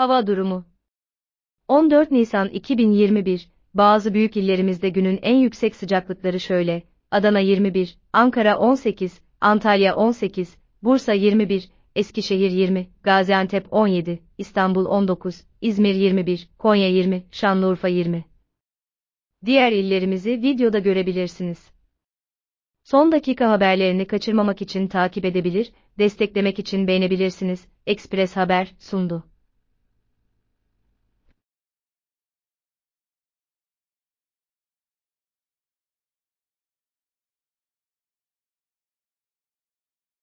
Hava durumu 14 Nisan 2021 Bazı büyük illerimizde günün en yüksek sıcaklıkları şöyle: Adana 21, Ankara 18, Antalya 18, Bursa 21, Eskişehir 20, Gaziantep 17, İstanbul 19, İzmir 21, Konya 20, Şanlıurfa 20. Diğer illerimizi videoda görebilirsiniz. Son dakika haberlerini kaçırmamak için takip edebilir, desteklemek için beğenebilirsiniz. Express Haber sundu.